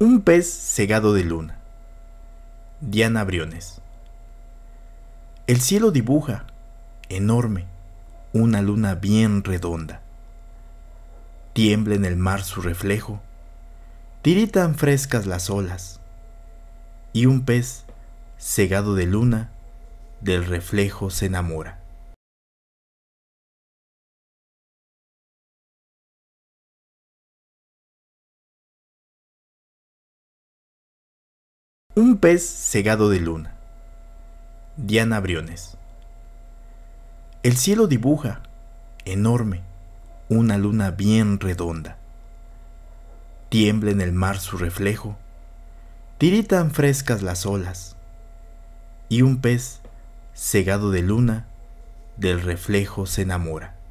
Un pez cegado de luna. Diana Briones. El cielo dibuja, enorme, una luna bien redonda. Tiembla en el mar su reflejo, tiritan frescas las olas, y un pez cegado de luna del reflejo se enamora. Un pez cegado de luna. Diana Briones. El cielo dibuja, enorme, una luna bien redonda. Tiembla en el mar su reflejo, tiritan frescas las olas, y un pez, cegado de luna, del reflejo se enamora.